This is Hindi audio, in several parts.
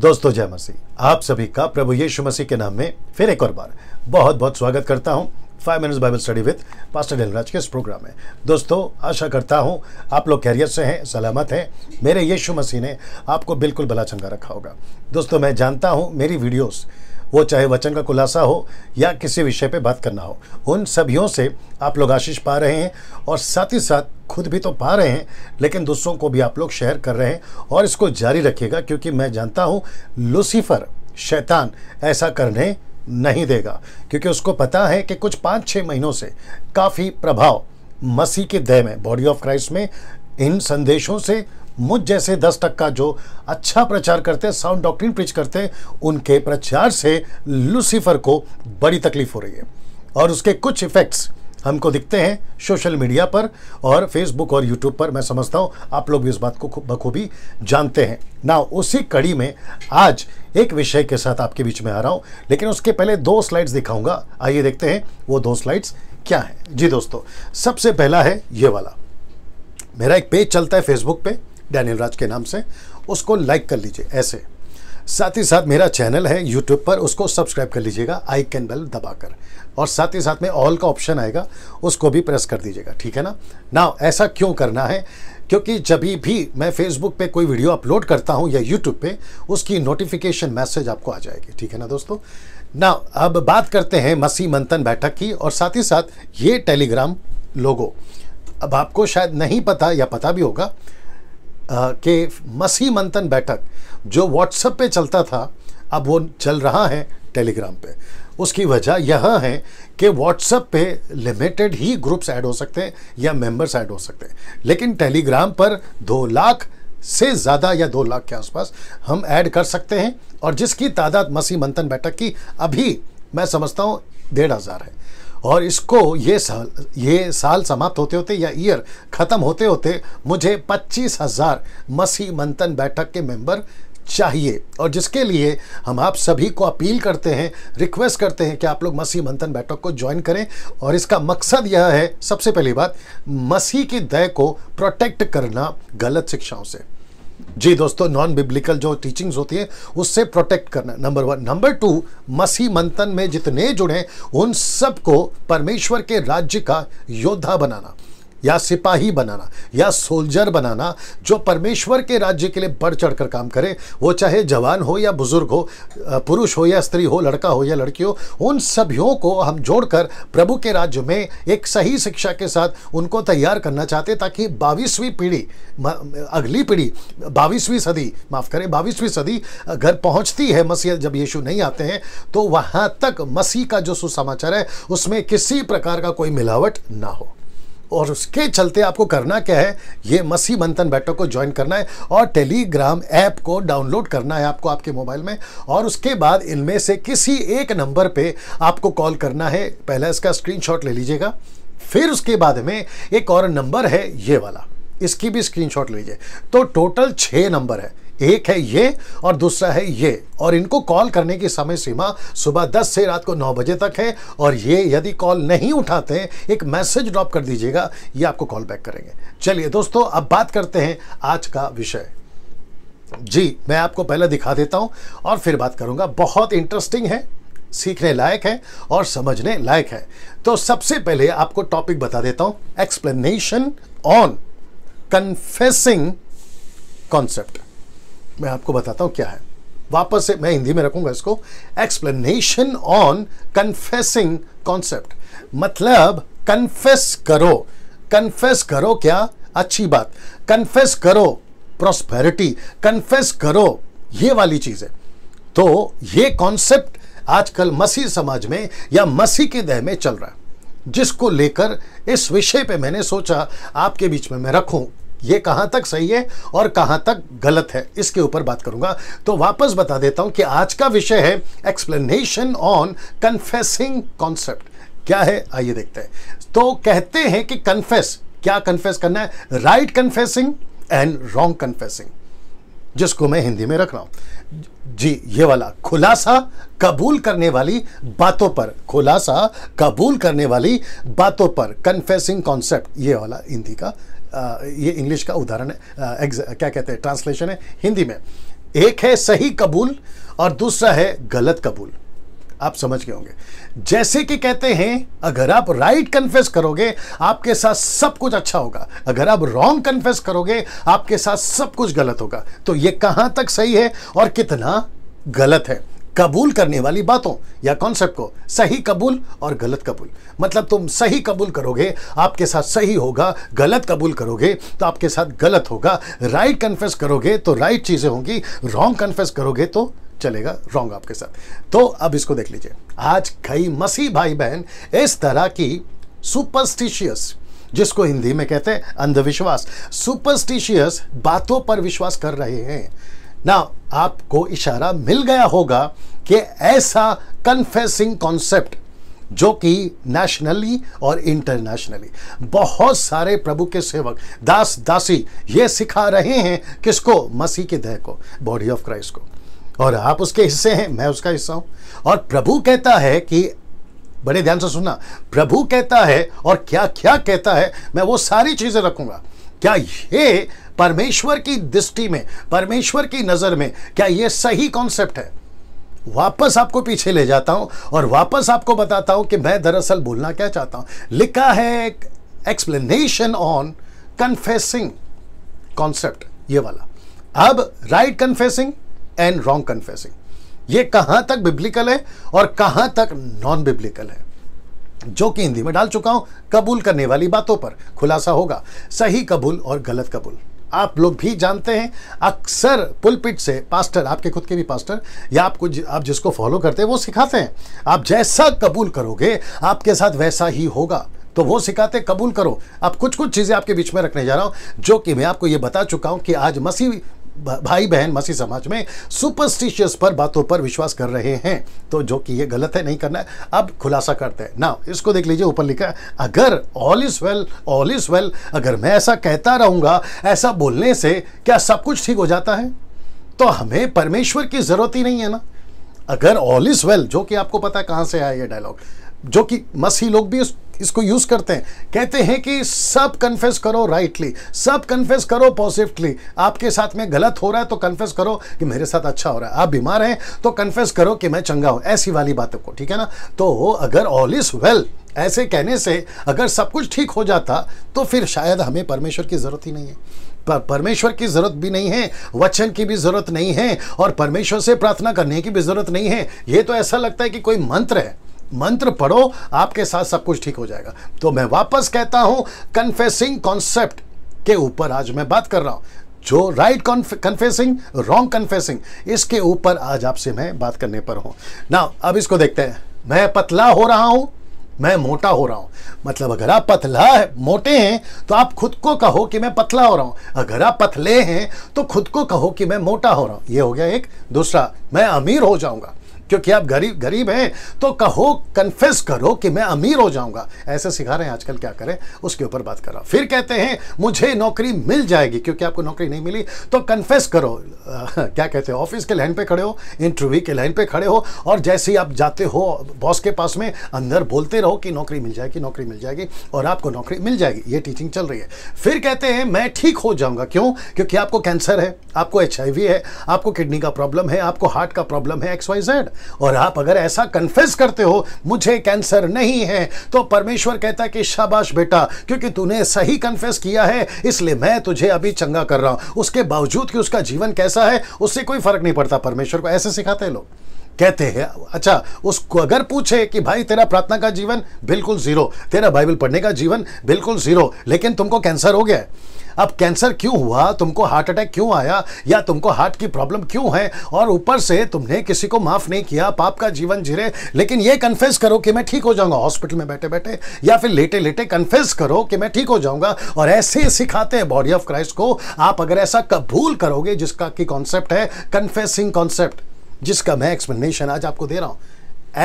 दोस्तों जय मसीह आप सभी का प्रभु यीशु मसीह के नाम में फिर एक और बार बहुत बहुत स्वागत करता हूं five minutes Bible study with pastor Delraj के इस प्रोग्राम में दोस्तों आशा करता हूं आप लोग कैरियर से हैं सलामत हैं मेरे यीशु मसीह ने आपको बिल्कुल भला चंगा रखा होगा दोस्तों मैं जानता हूँ मेरी वीडियोज़ वो चाहे वचन का खुलासा हो या किसी विषय पे बात करना हो उन सभीों से आप लोग आशीष पा रहे हैं और साथ ही साथ खुद भी तो पा रहे हैं लेकिन दूसरों को भी आप लोग शेयर कर रहे हैं और इसको जारी रखिएगा क्योंकि मैं जानता हूँ लूसीफर शैतान ऐसा करने नहीं देगा क्योंकि उसको पता है कि कुछ पाँच छः महीनों से काफ़ी प्रभाव मसीह के दय में बॉडी ऑफ क्राइस्ट में इन संदेशों से मुझ जैसे दस टक्का जो अच्छा प्रचार करते हैं साउंड डॉक्ट्रिन प्रिच करते हैं उनके प्रचार से लूसीफर को बड़ी तकलीफ हो रही है और उसके कुछ इफेक्ट्स हमको दिखते हैं सोशल मीडिया पर और फेसबुक और यूट्यूब पर मैं समझता हूँ आप लोग भी इस बात को बखूबी जानते हैं ना उसी कड़ी में आज एक विषय के साथ आपके बीच में आ रहा हूँ लेकिन उसके पहले दो स्लाइड्स दिखाऊंगा आइए देखते हैं वो दो स्लाइड्स क्या हैं जी दोस्तों सबसे पहला है ये वाला मेरा एक पेज चलता है फेसबुक पे डैनियल राज के नाम से उसको लाइक कर लीजिए ऐसे साथ ही साथ मेरा चैनल है यूट्यूब पर उसको सब्सक्राइब कर लीजिएगा आई कैन बेल दबाकर और साथ ही साथ में ऑल का ऑप्शन आएगा उसको भी प्रेस कर दीजिएगा ठीक है ना ना ऐसा क्यों करना है क्योंकि जब भी मैं फेसबुक पे कोई वीडियो अपलोड करता हूँ या यूट्यूब पे उसकी नोटिफिकेशन मैसेज आपको आ जाएगी ठीक है ना दोस्तों ना अब बात करते हैं मसी मंथन बैठक की और साथ ही साथ ये टेलीग्राम लोगो अब आपको शायद नहीं पता या पता भी होगा के मसी मंथन बैठक जो व्हाट्सएप पे चलता था अब वो चल रहा है टेलीग्राम पे उसकी वजह यह है कि व्हाट्सएप पे लिमिटेड ही ग्रुप्स ऐड हो सकते हैं या मेंबर्स ऐड हो सकते हैं लेकिन टेलीग्राम पर दो लाख से ज़्यादा या दो लाख के आसपास हम ऐड कर सकते हैं और जिसकी तादाद मसी मंथन बैठक की अभी मैं समझता हूँ डेढ़ हज़ार है और इसको ये साल ये साल समाप्त होते होते या ईयर ख़त्म होते होते मुझे पच्चीस हज़ार मसीह मंथन बैठक के मेंबर चाहिए और जिसके लिए हम आप सभी को अपील करते हैं रिक्वेस्ट करते हैं कि आप लोग मसीह मंथन बैठक को ज्वाइन करें और इसका मकसद यह है सबसे पहली बात मसीह की दय को प्रोटेक्ट करना गलत शिक्षाओं से जी दोस्तों नॉन बिब्लिकल जो टीचिंग्स होती है उससे प्रोटेक्ट करना नंबर वन नंबर टू मसी मंथन में जितने जुड़े उन सबको परमेश्वर के राज्य का योद्धा बनाना या सिपाही बनाना या सोल्जर बनाना जो परमेश्वर के राज्य के लिए बढ़ चढ़ कर काम करे वो चाहे जवान हो या बुजुर्ग हो पुरुष हो या स्त्री हो लड़का हो या लड़की हो उन सभीों को हम जोड़कर प्रभु के राज्य में एक सही शिक्षा के साथ उनको तैयार करना चाहते ताकि बाईसवीं पीढ़ी अगली पीढ़ी बाईसवीं सदी माफ़ करें बाईसवीं सदी घर पहुँचती है मसीह जब यीशु नहीं आते हैं तो वहाँ तक मसीह का जो सुसमाचार है उसमें किसी प्रकार का कोई मिलावट ना हो और उसके चलते आपको करना क्या है ये मसीह मंथन बैठक को ज्वाइन करना है और टेलीग्राम ऐप को डाउनलोड करना है आपको आपके मोबाइल में और उसके बाद इनमें से किसी एक नंबर पे आपको कॉल करना है पहला इसका स्क्रीनशॉट ले लीजिएगा फिर उसके बाद में एक और नंबर है ये वाला इसकी भी ले लीजिए तो टोटल छः नंबर है एक है ये और दूसरा है ये और इनको कॉल करने की समय सीमा सुबह 10 से रात को 9 बजे तक है और ये यदि कॉल नहीं उठाते एक मैसेज ड्रॉप कर दीजिएगा ये आपको कॉल बैक करेंगे चलिए दोस्तों अब बात करते हैं आज का विषय जी मैं आपको पहले दिखा देता हूँ और फिर बात करूँगा बहुत इंटरेस्टिंग है सीखने लायक है और समझने लायक है तो सबसे पहले आपको टॉपिक बता देता हूँ एक्सप्लेनेशन ऑन कन्फेसिंग कॉन्सेप्ट मैं आपको बताता हूं क्या है वापस से मैं हिंदी में रखूंगा इसको एक्सप्लेनेशन ऑन कन्फेसिंग कॉन्सेप्ट मतलब कन्फेस करो कन्फेस करो क्या अच्छी बात कन्फेस करो प्रोस्पेरिटी कन्फेस करो ये वाली चीज है तो ये कॉन्सेप्ट आजकल मसीह समाज में या मसीह के देह में चल रहा है जिसको लेकर इस विषय पे मैंने सोचा आपके बीच में मैं रखूं ये कहां तक सही है और कहां तक गलत है इसके ऊपर बात करूंगा तो वापस बता देता हूं कि आज का विषय है एक्सप्लेनेशन ऑन कन्फेसिंग कॉन्सेप्ट क्या है आइए देखते हैं तो कहते हैं कि कन्फेस क्या कन्फेस करना है right confessing and wrong confessing जिसको मैं हिंदी में रख रहा हूं जी ये वाला खुलासा कबूल करने वाली बातों पर खुलासा कबूल करने वाली बातों पर कन्फेसिंग कॉन्सेप्ट ये वाला हिंदी का ये इंग्लिश का उदाहरण है क्या कहते हैं ट्रांसलेशन है हिंदी में एक है सही कबूल और दूसरा है गलत कबूल आप समझ गए होंगे जैसे कि कहते हैं अगर आप राइट कन्फेस करोगे आपके साथ सब कुछ अच्छा होगा अगर आप रॉन्ग कन्फेस करोगे आपके साथ सब कुछ गलत होगा तो ये कहां तक सही है और कितना गलत है कबूल करने वाली बातों या कॉन्सेप्ट को सही कबूल और गलत कबूल मतलब तुम सही कबूल करोगे आपके साथ सही होगा गलत कबूल करोगे तो आपके साथ गलत होगा राइट कन्फेस करोगे तो राइट चीज़ें होंगी रॉन्ग कन्फेस करोगे तो चलेगा रॉन्ग आपके साथ तो अब इसको देख लीजिए आज कई मसीह भाई बहन इस तरह की सुपरस्टिशियस जिसको हिंदी में कहते हैं अंधविश्वास सुपरस्टिशियस बातों पर विश्वास कर रहे हैं ना आपको इशारा मिल गया होगा कि ऐसा कन्फेसिंग कॉन्सेप्ट जो कि नेशनली और इंटरनेशनली बहुत सारे प्रभु के सेवक दास दासी ये सिखा रहे हैं किसको मसीह के देह को बॉडी ऑफ क्राइस्ट को और आप उसके हिस्से हैं मैं उसका हिस्सा हूं और प्रभु कहता है कि बड़े ध्यान से सुनना प्रभु कहता है और क्या क्या कहता है मैं वो सारी चीजें रखूंगा क्या ये परमेश्वर की दृष्टि में परमेश्वर की नज़र में क्या ये सही कॉन्सेप्ट है वापस आपको पीछे ले जाता हूं और वापस आपको बताता हूं कि मैं दरअसल बोलना क्या चाहता हूं लिखा है एक्सप्लेनेशन ऑन कन्फेसिंग कॉन्सेप्ट ये वाला अब right confessing and wrong confessing ये कहां तक बिब्लिकल है और कहां तक नॉन बिब्लिकल है जो कि हिंदी में डाल चुका हूं कबूल करने वाली बातों पर खुलासा होगा सही कबूल और गलत कबूल आप लोग भी जानते हैं अक्सर पुलपिट से पास्टर आपके खुद के भी पास्टर या आपको आप जिसको फॉलो करते हैं वो सिखाते हैं आप जैसा कबूल करोगे आपके साथ वैसा ही होगा तो वो सिखाते कबूल करो अब कुछ कुछ चीज़ें आपके बीच में रखने जा रहा हूँ जो कि मैं आपको ये बता चुका हूँ कि आज मसीह भाई बहन मसी समाज में सुपरस्टिशियस पर बातों पर विश्वास कर रहे हैं तो जो कि ये गलत है नहीं करना है अब खुलासा करते हैं ना इसको देख लीजिए ऊपर लिखा अगर all is well all is well अगर मैं ऐसा कहता रहूंगा ऐसा बोलने से क्या सब कुछ ठीक हो जाता है तो हमें परमेश्वर की ज़रूरत ही नहीं है ना अगर ऑल इज वेल जो कि आपको पता है कहां से आया ये डायलॉग जो कि मसी लोग भी इसको यूज करते हैं कहते हैं कि सब कन्फेस करो राइटली सब कन्फेस करो पॉजिटिवली आपके साथ में गलत हो रहा है तो कन्फेस करो कि मेरे साथ अच्छा हो रहा है आप बीमार हैं तो कन्फेस करो कि मैं चंगा हूं ऐसी वाली बातों को ठीक है ना तो अगर ऑल इज वेल ऐसे कहने से अगर सब कुछ ठीक हो जाता तो फिर शायद हमें परमेश्वर की जरूरत ही नहीं है पर परमेश्वर की जरूरत भी नहीं है वचन की भी जरूरत नहीं है और परमेश्वर से प्रार्थना करने की भी जरूरत नहीं है ये तो ऐसा लगता है कि कोई मंत्र है मंत्र पढ़ो आपके साथ सब कुछ ठीक हो जाएगा तो मैं वापस कहता हूं कन्फेसिंग कॉन्सेप्ट के ऊपर आज मैं बात कर रहा हूं जो राइट कन्फेसिंग रॉन्ग कन्फेसिंग इसके ऊपर आज आपसे मैं बात करने पर हूं ना अब इसको देखते हैं मैं पतला हो रहा हूं मैं मोटा हो रहा हूं मतलब अगर आप पतला है, मोटे हैं तो आप खुद को कहो कि मैं पतला हो रहा हूं अगर आप पतले हैं तो खुद को कहो कि मैं मोटा हो रहा हूं यह हो गया एक दूसरा मैं अमीर हो जाऊंगा क्योंकि आप गरीब गरीब हैं तो कहो कन्फेस करो कि मैं अमीर हो जाऊंगा ऐसे सिखा रहे हैं आजकल क्या करें उसके ऊपर बात कर रहा हूं फिर कहते हैं मुझे नौकरी मिल जाएगी क्योंकि आपको नौकरी नहीं मिली तो कन्फेस करो आ, क्या कहते हैं ऑफिस के लाइन पे खड़े हो इंटरव्यू के लाइन पे खड़े हो और जैसे ही आप जाते हो बॉस के पास में अंदर बोलते रहो कि नौकरी मिल जाएगी नौकरी मिल जाएगी और आपको नौकरी मिल जाएगी ये टीचिंग चल रही है फिर कहते हैं मैं ठीक हो जाऊंगा क्यों क्योंकि आपको कैंसर है आपको एच है आपको किडनी का प्रॉब्लम है आपको हार्ट का प्रॉब्लम है एक्स वाई जेड और आप अगर ऐसा कन्फेस करते हो मुझे कैंसर नहीं है तो परमेश्वर कहता है कि शाबाश बेटा क्योंकि तूने सही कन्फेस किया है इसलिए मैं तुझे अभी चंगा कर रहा हूं उसके बावजूद कि उसका जीवन कैसा है उससे कोई फर्क नहीं पड़ता परमेश्वर को ऐसे सिखाते हैं लोग कहते हैं अच्छा उसको अगर पूछे कि भाई तेरा प्रार्थना का जीवन बिल्कुल जीरो तेरा बाइबल पढ़ने का जीवन बिल्कुल जीरो लेकिन तुमको कैंसर हो गया है अब कैंसर क्यों हुआ तुमको हार्ट अटैक क्यों आया या तुमको हार्ट की प्रॉब्लम क्यों है और ऊपर से तुमने किसी को माफ नहीं किया पाप का जीवन जिरे लेकिन यह कन्फेस करो कि मैं ठीक हो जाऊंगा हॉस्पिटल में बैठे बैठे या फिर लेटे लेटे कन्फेस करो कि मैं ठीक हो जाऊंगा और ऐसे सिखाते हैं बॉडी ऑफ क्राइस्ट को आप अगर ऐसा कबूल करोगे जिसका की कॉन्सेप्ट है कन्फेसिंग कॉन्सेप्ट जिसका मैं एक्सप्लेनेशन आज आपको दे रहा हूं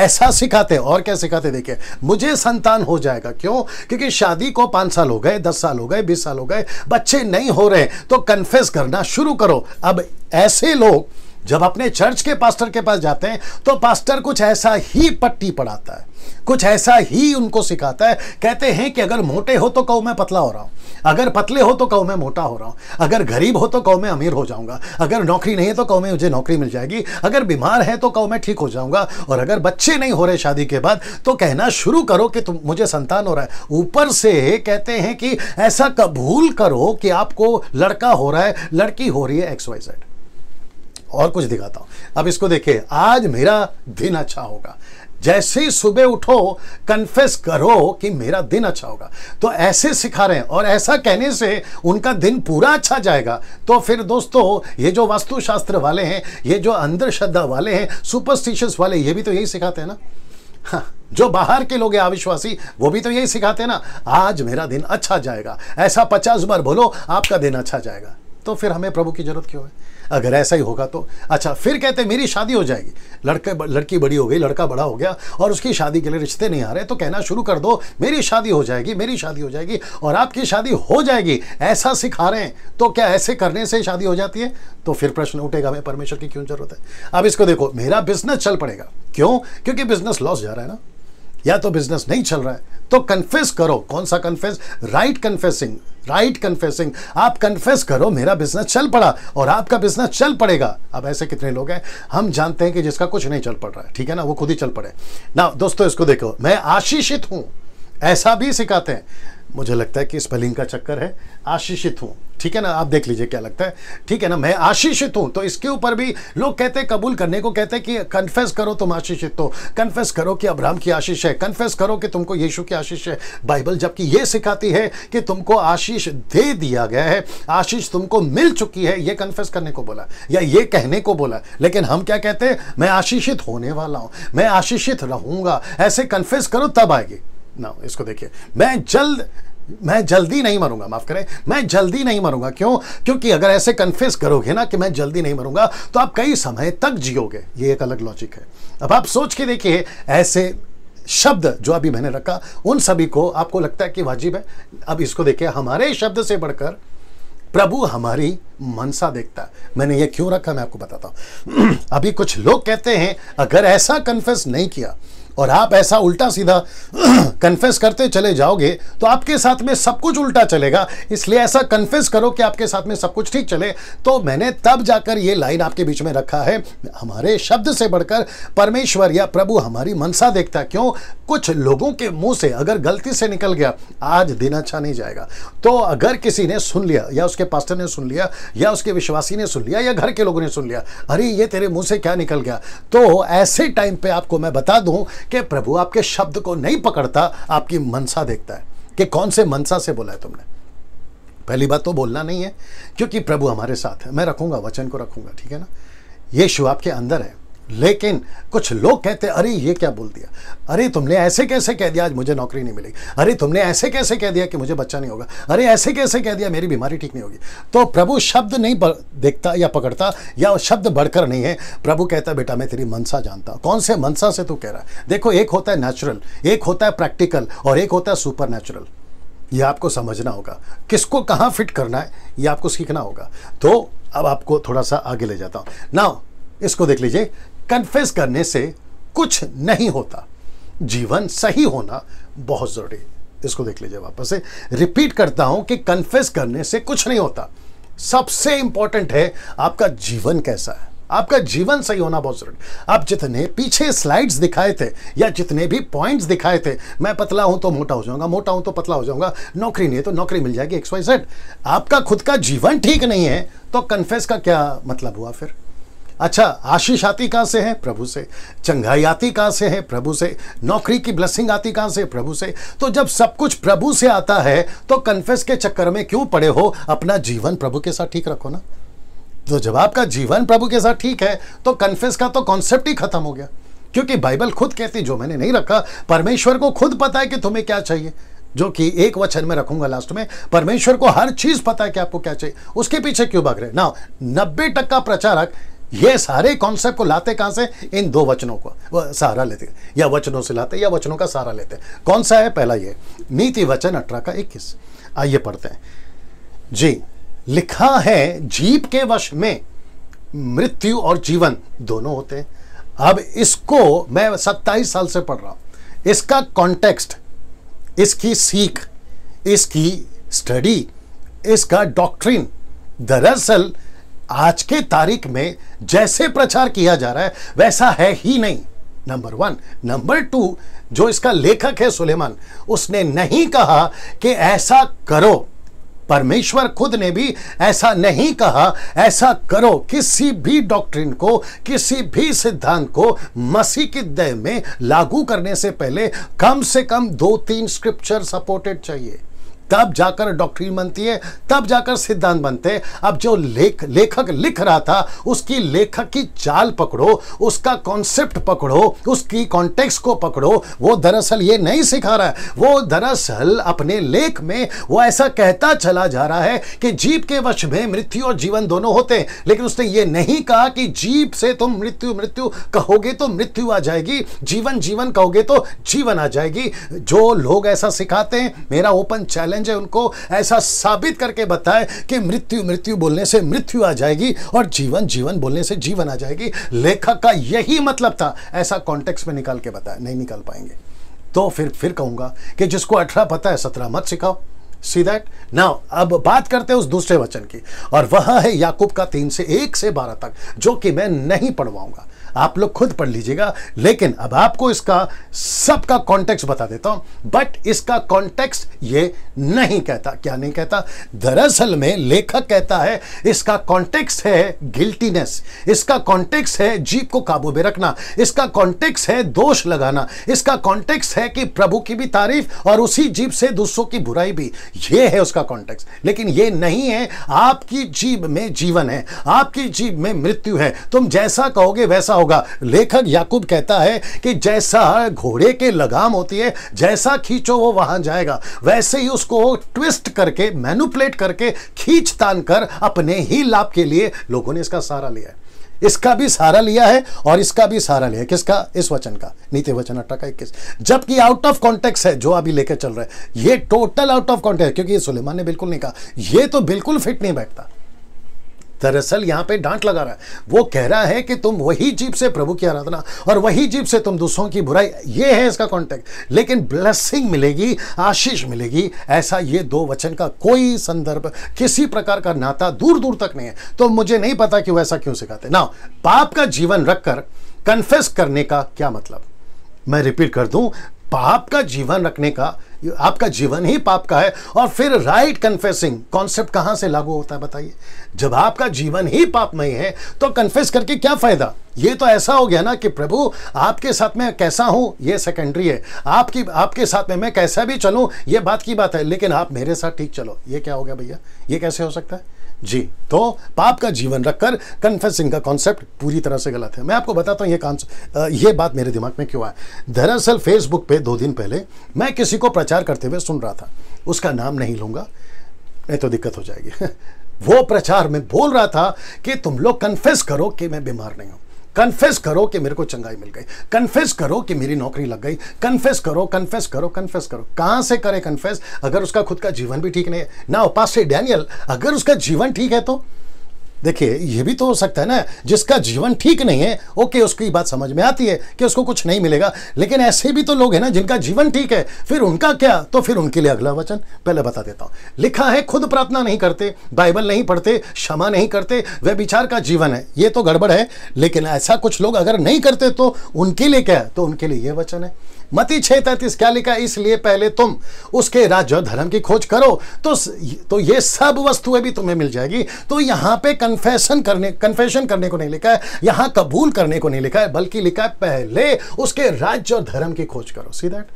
ऐसा सिखाते और क्या सिखाते देखिए मुझे संतान हो जाएगा क्यों क्योंकि शादी को पांच साल हो गए दस साल हो गए बीस साल हो गए बच्चे नहीं हो रहे तो कन्फेस करना शुरू करो अब ऐसे लोग जब अपने चर्च के पास्टर के पास जाते हैं तो पास्टर कुछ ऐसा ही पट्टी पढ़ाता है कुछ ऐसा ही उनको सिखाता है कहते हैं कि अगर मोटे हो तो कहो मैं पतला हो रहा हूँ अगर पतले हो तो कहो मैं मोटा हो रहा हूँ अगर गरीब हो तो कहो मैं अमीर हो जाऊँगा अगर नौकरी नहीं है तो कहो मैं मुझे नौकरी मिल जाएगी अगर बीमार है तो कहो मैं ठीक हो जाऊँगा और अगर बच्चे नहीं हो रहे शादी के बाद तो कहना शुरू करो कि तुम मुझे संतान हो रहा है ऊपर से कहते हैं कि ऐसा कबूल करो कि आपको लड़का हो रहा है लड़की हो रही है एक्स वाई जेड और कुछ दिखाता हूं अब इसको देखिए आज मेरा दिन अच्छा होगा जैसे ही सुबह उठो कन्फेस करो कि मेरा दिन अच्छा होगा तो ऐसे सिखा रहे हैं और ऐसा कहने से उनका दिन पूरा अच्छा जाएगा तो फिर दोस्तों ये जो वास्तुशास्त्र वाले हैं ये जो अंदर श्रद्धा वाले हैं सुपरस्टिशियस वाले ये भी तो यही सिखाते हैं ना हाँ, जो बाहर के लोग हैं अविश्वासी वो भी तो यही सिखाते हैं ना आज मेरा दिन अच्छा जाएगा ऐसा पचास बार बोलो आपका दिन अच्छा जाएगा तो फिर हमें प्रभु की जरूरत क्यों है अगर ऐसा ही होगा तो अच्छा फिर कहते मेरी शादी हो जाएगी लड़के लड़की बड़ी हो गई लड़का बड़ा हो गया और उसकी शादी के लिए रिश्ते नहीं आ रहे तो कहना शुरू कर दो मेरी शादी हो जाएगी मेरी शादी हो जाएगी और आपकी शादी हो जाएगी ऐसा सिखा रहे हैं तो क्या ऐसे करने से शादी हो जाती है तो फिर प्रश्न उठेगा हमें परमेश्वर की क्यों जरूरत है अब इसको देखो मेरा बिजनेस चल पड़ेगा क्यों क्योंकि बिजनेस लॉस जा रहा है ना या तो बिजनेस नहीं चल रहा है तो कन्फेस करो कौन सा confess right confessing right confessing आप कन्फेस करो मेरा बिजनेस चल पड़ा और आपका बिजनेस चल पड़ेगा अब ऐसे कितने लोग हैं हम जानते हैं कि जिसका कुछ नहीं चल पड़ रहा है ठीक है ना वो खुद ही चल पड़े ना दोस्तों इसको देखो मैं आशीषित हूँ ऐसा भी सिखाते हैं मुझे लगता है कि स्पेलिंग का चक्कर है आशीषित हूँ ठीक है ना आप देख लीजिए क्या लगता है ठीक है ना मैं आशीषित हूँ तो इसके ऊपर भी लोग कहते हैं कबूल करने को कहते हैं कि कन्फेस करो तुम आशीषित हो कन्फेस करो कि अब्राहम की आशीष है कन्फेस करो कि तुमको यीशु की आशीष है बाइबल जबकि ये सिखाती है कि तुमको आशीष दे दिया गया है आशीष तुमको मिल चुकी है ये कन्फेस करने को बोला या ये कहने को बोला लेकिन हम क्या कहते हैं मैं आशीषित होने वाला हूँ मैं आशीषित रहूँगा ऐसे कन्फेस करो तब आएगी ना इसको देखिए मैं जल्द मैं जल्दी नहीं मरूंगा माफ करें मैं जल्दी नहीं मरूंगा क्यों क्योंकि अगर ऐसे कन्फ्यूज करोगे ना कि मैं जल्दी नहीं मरूंगा तो आप कई समय तक जियोगे ये एक अलग लॉजिक है अब आप सोच के देखिए ऐसे शब्द जो अभी मैंने रखा उन सभी को आपको लगता है कि वाजिब है अब इसको देखिए हमारे शब्द से बढ़कर प्रभु हमारी मनसा देखता है मैंने ये क्यों रखा मैं आपको बताता हूं अभी कुछ लोग कहते हैं अगर ऐसा कन्फेस नहीं किया और आप ऐसा उल्टा सीधा कन्फेस करते चले जाओगे तो आपके साथ में सब कुछ उल्टा चलेगा इसलिए ऐसा कन्फेस करो कि आपके साथ में सब कुछ ठीक चले तो मैंने तब जाकर ये लाइन आपके बीच में रखा है हमारे शब्द से बढ़कर परमेश्वर या प्रभु हमारी मनसा देखता क्यों कुछ लोगों के मुंह से अगर गलती से निकल गया आज दिन अच्छा नहीं जाएगा तो अगर किसी ने सुन लिया या उसके पास्टर ने सुन लिया या उसके विश्वासी ने सुन लिया या घर के लोगों ने सुन लिया अरे ये तेरे मुंह से क्या निकल गया तो ऐसे टाइम पे आपको मैं बता दूं कि प्रभु आपके शब्द को नहीं पकड़ता आपकी मनसा देखता है कि कौन से मनसा से बोला है तुमने पहली बात तो बोलना नहीं है क्योंकि प्रभु हमारे साथ है मैं रखूंगा वचन को रखूंगा ठीक है ना ये शिव आपके अंदर है लेकिन कुछ लोग कहते अरे ये क्या बोल दिया अरे तुमने ऐसे कैसे कह दिया आज मुझे नौकरी नहीं मिलेगी अरे तुमने ऐसे कैसे कह दिया कि मुझे बच्चा नहीं होगा अरे ऐसे कैसे कह दिया मेरी बीमारी ठीक नहीं होगी तो प्रभु शब्द नहीं देखता या पकड़ता या शब्द बढ़कर नहीं है प्रभु कहता बेटा मैं तेरी मनसा जानता कौन से मनसा से तू कह रहा है देखो एक होता है नेचुरल एक होता है प्रैक्टिकल और एक होता है सुपर नेचुरल आपको समझना होगा किसको कहाँ फिट करना है यह आपको सीखना होगा तो अब आपको थोड़ा सा आगे ले जाता हूँ नाउ इसको देख लीजिए कन्फेस करने से कुछ नहीं होता जीवन सही होना बहुत ज़रूरी है इसको देख लीजिए वापस से रिपीट करता हूं कि कन्फेस करने से कुछ नहीं होता सबसे इंपॉर्टेंट है आपका जीवन कैसा है आपका जीवन सही होना बहुत जरूरी आप जितने पीछे स्लाइड्स दिखाए थे या जितने भी पॉइंट्स दिखाए थे मैं पतला हूं तो मोटा हो जाऊंगा मोटा हूं तो पतला हो जाऊंगा नौकरी नहीं है तो नौकरी मिल जाएगी एक्स वाई जेड आपका खुद का जीवन ठीक नहीं है तो कन्फेस का क्या मतलब हुआ फिर अच्छा आशीष आती कहाँ से है प्रभु से चंगाई आती कहाँ से है प्रभु से नौकरी की ब्लेसिंग आती कहाँ से प्रभु से तो जब सब कुछ प्रभु से आता है तो कन्फेस के चक्कर में क्यों पड़े हो अपना जीवन प्रभु के साथ ठीक रखो ना तो जब आपका जीवन प्रभु के साथ ठीक है तो कन्फेस का तो कॉन्सेप्ट ही खत्म हो गया क्योंकि बाइबल खुद कहती जो मैंने नहीं रखा परमेश्वर को खुद पता है कि तुम्हें क्या चाहिए जो कि एक वचन में रखूंगा लास्ट में परमेश्वर को हर चीज पता है कि आपको क्या चाहिए उसके पीछे क्यों भाग रहे ना नब्बे टक्का प्रचारक ये सारे कॉन्सेप्ट को लाते कहां से इन दो वचनों को सहारा लेते या वचनों से लाते या वचनों का सहारा लेते कौन सा है पहला ये नीति वचन अठारह का इक्कीस आइए पढ़ते हैं जी लिखा है जीप के वश में मृत्यु और जीवन दोनों होते हैं अब इसको मैं सत्ताईस साल से पढ़ रहा हूं इसका कॉन्टेक्स्ट इसकी सीख इसकी स्टडी इसका डॉक्ट्रिन दरअसल आज के तारीख में जैसे प्रचार किया जा रहा है वैसा है ही नहीं नंबर वन नंबर टू जो इसका लेखक है सुलेमान उसने नहीं कहा कि ऐसा करो परमेश्वर खुद ने भी ऐसा नहीं कहा ऐसा करो किसी भी डॉक्ट्रिन को किसी भी सिद्धांत को मसीह की दय में लागू करने से पहले कम से कम दो तीन स्क्रिप्चर सपोर्टेड चाहिए तब जाकर डॉक्ट्रीन बनती है तब जाकर सिद्धांत बनते हैं अब जो लेख लेखक लिख रहा था उसकी लेखक की चाल पकड़ो उसका कॉन्सेप्ट पकड़ो उसकी कॉन्टेक्स को पकड़ो वो दरअसल ये नहीं सिखा रहा है वो दरअसल अपने लेख में वो ऐसा कहता चला जा रहा है कि जीप के वश में मृत्यु और जीवन दोनों होते हैं लेकिन उसने ये नहीं कहा कि जीप से तुम मृत्यु मृत्यु कहोगे तो मृत्यु आ जाएगी जीवन जीवन कहोगे तो जीवन आ जाएगी जो लोग ऐसा सिखाते हैं मेरा ओपन चैलेंज धनंजय उनको ऐसा साबित करके बताए कि मृत्यु मृत्यु बोलने से मृत्यु आ जाएगी और जीवन जीवन बोलने से जीवन आ जाएगी लेखक का यही मतलब था ऐसा कॉन्टेक्स्ट में निकाल के बताया नहीं निकाल पाएंगे तो फिर फिर कहूंगा कि जिसको अठारह पता है सत्रह मत सिखाओ सी दैट नाउ अब बात करते हैं उस दूसरे वचन की और वह है याकूब का तीन से एक से बारह तक जो कि मैं नहीं पढ़वाऊंगा आप लोग खुद पढ़ लीजिएगा लेकिन अब आपको इसका सबका कॉन्टेक्स्ट बता देता हूं बट इसका कॉन्टेक्स्ट ये नहीं कहता क्या नहीं कहता दरअसल में लेखक कहता है इसका कॉन्टेक्स्ट है गिल्टीनेस इसका कॉन्टेक्स्ट है जीप को काबू में रखना इसका कॉन्टेक्स्ट है दोष लगाना इसका कॉन्टेक्स्ट है कि प्रभु की भी तारीफ और उसी जीप से दूसरों की बुराई भी ये है उसका कॉन्टेक्स्ट लेकिन ये नहीं है आपकी जीव में जीवन है आपकी जीव में मृत्यु है तुम जैसा कहोगे वैसा हो होगा लेखक याकूब कहता है कि जैसा घोड़े के लगाम होती है जैसा खींचो वो वहां जाएगा वैसे ही उसको ट्विस्ट करके मैनुपलेट करके खींच तान कर अपने ही लाभ के लिए लोगों ने इसका सहारा लिया है इसका भी सहारा लिया है और इसका भी सहारा लिया है किसका इस वचन का नीति वचन अट्ठा का इक्कीस जबकि आउट ऑफ कॉन्टेक्स है जो अभी लेकर चल रहा है ये टोटल आउट ऑफ कॉन्टेक्स क्योंकि ये सुलेमान ने बिल्कुल नहीं कहा ये तो बिल्कुल फिट नहीं बैठता दरअसल यहां पे डांट लगा रहा है वो कह रहा है कि तुम वही जीप से प्रभु की आराधना और वही जीप से तुम दूसरों की बुराई ये है इसका कॉन्टेक्ट लेकिन ब्लेसिंग मिलेगी आशीष मिलेगी ऐसा ये दो वचन का कोई संदर्भ किसी प्रकार का नाता दूर दूर तक नहीं है तो मुझे नहीं पता कि वो ऐसा क्यों सिखाते ना पाप का जीवन रखकर कन्फेस करने का क्या मतलब मैं रिपीट कर दूं पाप का जीवन रखने का आपका जीवन ही पाप का है और फिर राइट कन्फेसिंग कॉन्सेप्ट कहां से लागू होता है बताइए जब आपका जीवन ही पापमय है तो कन्फेस करके क्या फायदा ये तो ऐसा हो गया ना कि प्रभु आपके साथ में कैसा हूं ये सेकेंडरी है आपकी आपके साथ में मैं कैसा भी चलूँ ये बात की बात है लेकिन आप मेरे साथ ठीक चलो ये क्या हो गया भैया ये कैसे हो सकता है जी तो पाप का जीवन रखकर कन्फेसिंग का कॉन्सेप्ट पूरी तरह से गलत है मैं आपको बताता हूँ ये कॉन्सेप्ट ये बात मेरे दिमाग में क्यों आया दरअसल फेसबुक पे दो दिन पहले मैं किसी को प्रचार करते हुए सुन रहा था उसका नाम नहीं लूंगा नहीं तो दिक्कत हो जाएगी वो प्रचार में बोल रहा था कि तुम लोग कन्फेस करो कि मैं बीमार नहीं हूँ कन्फेस करो कि मेरे को चंगाई मिल गई कन्फेस करो कि मेरी नौकरी लग गई कन्फेस करो कन्फेस करो कन्फेस करो कहां से करें कन्फेस अगर उसका खुद का जीवन भी ठीक नहीं है ना उपास डैनियल अगर उसका जीवन ठीक है तो देखिए ये भी तो हो सकता है ना जिसका जीवन ठीक नहीं है ओके उसकी बात समझ में आती है कि उसको कुछ नहीं मिलेगा लेकिन ऐसे भी तो लोग हैं ना जिनका जीवन ठीक है फिर उनका क्या तो फिर उनके लिए अगला वचन पहले बता देता हूँ लिखा है खुद प्रार्थना नहीं करते बाइबल नहीं पढ़ते क्षमा नहीं करते वह विचार का जीवन है ये तो गड़बड़ है लेकिन ऐसा कुछ लोग अगर नहीं करते तो उनके लिए क्या है तो उनके लिए ये वचन है मती तैतीस क्या लिखा इसलिए पहले तुम उसके राज्य और धर्म की खोज करो तो तो ये सब वस्तुएं भी तुम्हें मिल जाएगी तो यहां पे कन्फेशन करने कन्फेशन करने को नहीं लिखा है यहां कबूल करने को नहीं लिखा है बल्कि लिखा है पहले उसके राज्य और धर्म की खोज करो सी दैट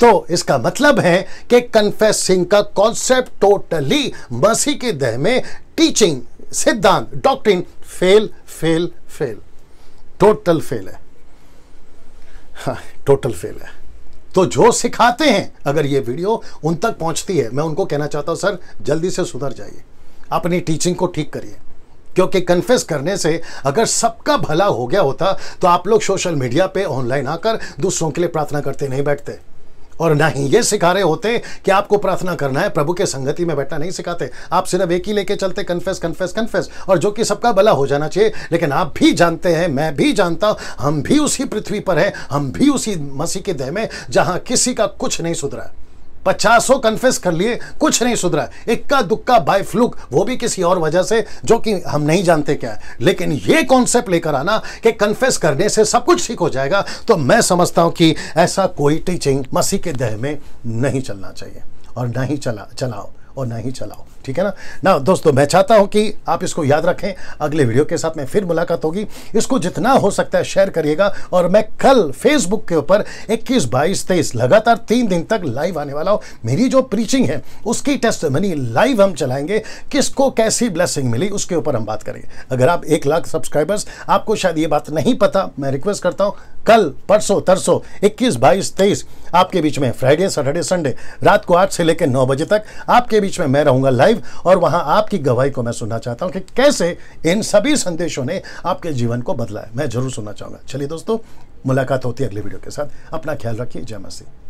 तो इसका मतलब है कि कन्फेसिंग का कॉन्सेप्ट टोटली मसीह के देह में टीचिंग सिद्धांत doctrine fail fail fail total fail है हाँ टोटल फेल है तो जो सिखाते हैं अगर ये वीडियो उन तक पहुंचती है मैं उनको कहना चाहता हूँ सर जल्दी से सुधर जाइए अपनी टीचिंग को ठीक करिए क्योंकि कन्फेस करने से अगर सबका भला हो गया होता तो आप लोग सोशल मीडिया पे ऑनलाइन आकर दूसरों के लिए प्रार्थना करते नहीं बैठते और ना ही ये सिखा रहे होते कि आपको प्रार्थना करना है प्रभु के संगति में बैठना नहीं सिखाते आप सिर्फ एक ही लेके चलते कन्फेस कन्फेस कन्फेस और जो कि सबका भला हो जाना चाहिए लेकिन आप भी जानते हैं मैं भी जानता हम भी उसी पृथ्वी पर है हम भी उसी मसीह के देह में जहाँ किसी का कुछ नहीं सुधरा पचासों कन्फेस कर लिए कुछ नहीं सुधरा इक्का दुक्का बाय फ्लूक वो भी किसी और वजह से जो कि हम नहीं जानते क्या है लेकिन ये कॉन्सेप्ट लेकर आना कि कन्फेस करने से सब कुछ ठीक हो जाएगा तो मैं समझता हूँ कि ऐसा कोई टीचिंग मसीह के देह में नहीं चलना चाहिए और ना ही चला चलाओ और ना ही चलाओ ठीक है ना ना दोस्तों मैं चाहता हूं कि आप इसको याद रखें अगले वीडियो के साथ में फिर मुलाकात होगी इसको जितना हो सकता है शेयर करिएगा और मैं कल फेसबुक के ऊपर 21, 22, 23 लगातार तीन दिन तक लाइव आने वाला हूँ मेरी जो प्रीचिंग है उसकी टेस्ट मनी लाइव हम चलाएंगे किसको कैसी ब्लेसिंग मिली उसके ऊपर हम बात करेंगे अगर आप एक लाख सब्सक्राइबर्स आपको शायद ये बात नहीं पता मैं रिक्वेस्ट करता हूँ कल परसों तरसों 21, 22, 23 आपके बीच में फ्राइडे सैटरडे संडे रात को आठ से लेकर नौ बजे तक आपके बीच में मैं रहूंगा लाइव और वहां आपकी गवाही को मैं सुनना चाहता हूं कि कैसे इन सभी संदेशों ने आपके जीवन को बदला है मैं जरूर सुनना चाहूंगा चलिए दोस्तों मुलाकात होती है अगले वीडियो के साथ अपना ख्याल रखिए जय मसीह